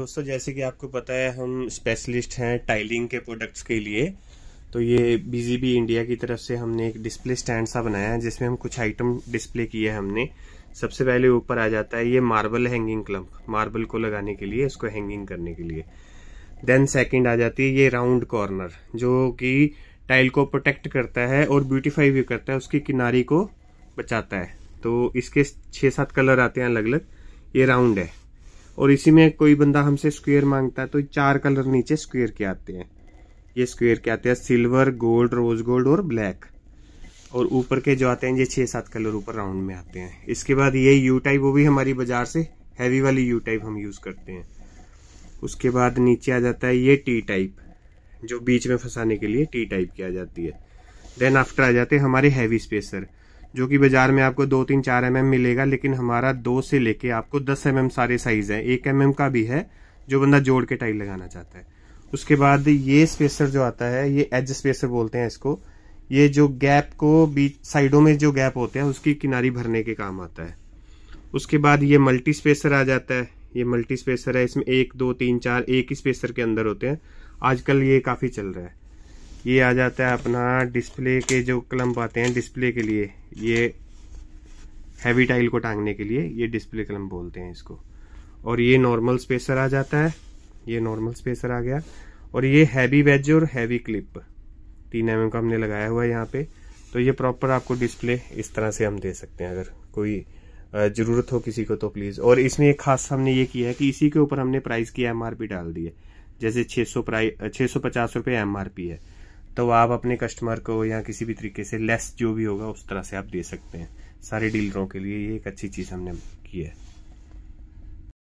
दोस्तों जैसे कि आपको पता है हम स्पेशलिस्ट हैं टाइलिंग के प्रोडक्ट्स के लिए तो ये बीजीबी इंडिया की तरफ से हमने एक डिस्प्ले स्टैंड सा बनाया है जिसमें हम कुछ आइटम डिस्प्ले किए हैं हमने सबसे पहले ऊपर आ जाता है ये मार्बल हैंगिंग क्लम्प मार्बल को लगाने के लिए इसको हैंगिंग करने के लिए देन सेकेंड आ जाती है ये राउंड कॉर्नर जो कि टाइल को प्रोटेक्ट करता है और ब्यूटीफाई भी करता है उसकी किनारी को बचाता है तो इसके छः सात कलर आते हैं अलग अलग ये राउंड है और इसी में कोई बंदा हमसे स्क्वेयर मांगता है तो चार कलर नीचे स्क्वेयर के आते हैं ये स्क्वेयर के आते हैं सिल्वर गोल्ड रोज गोल्ड और ब्लैक और ऊपर के जो आते हैं ये छः सात कलर ऊपर राउंड में आते हैं इसके बाद ये यू टाइप वो भी हमारी बाजार से हैवी वाली यू टाइप हम यूज़ करते हैं उसके बाद नीचे आ जाता है ये टी टाइप जो बीच में फंसाने के लिए टी टाइप की आ जाती है देन आफ्टर आ जाते हैं हमारे हैवी स्पेसर जो कि बाजार में आपको दो तीन चार एम मिलेगा लेकिन हमारा दो से लेके आपको दस एम सारे साइज है एक एम mm का भी है जो बंदा जोड़ के टाइल लगाना चाहता है उसके बाद ये स्पेसर जो आता है ये एज स्पेसर बोलते हैं इसको ये जो गैप को बीच साइडों में जो गैप होते हैं उसकी किनारी भरने के काम आता है उसके बाद ये मल्टी स्पेसर आ जाता है ये मल्टी स्पेसर है इसमें एक दो तीन चार एक ही स्पेसर के अंदर होते हैं आजकल ये काफ़ी चल रहा है ये आ जाता है अपना डिस्प्ले के जो क्लम्प आते हैं डिस्प्ले के लिए ये हैवी टाइल को टांगने के लिए ये डिस्प्ले क्लम्प बोलते हैं इसको और ये नॉर्मल स्पेसर आ जाता है ये नॉर्मल स्पेसर आ गया और ये हैवी वेज और हैवी क्लिप तीन एम mm का हमने लगाया हुआ है यहाँ पे तो ये प्रॉपर आपको डिस्प्ले इस तरह से हम दे सकते हैं अगर कोई ज़रूरत हो किसी को तो प्लीज़ और इसमें एक खास हमने ये किया है कि इसी के ऊपर हमने प्राइस की एमआरपी डाल दी है जैसे 600 प्राइस पचास रुपए एमआरपी है तो आप अपने कस्टमर को या किसी भी तरीके से लेस जो भी होगा उस तरह से आप दे सकते हैं सारे डीलरों के लिए ये एक अच्छी चीज़ हमने की है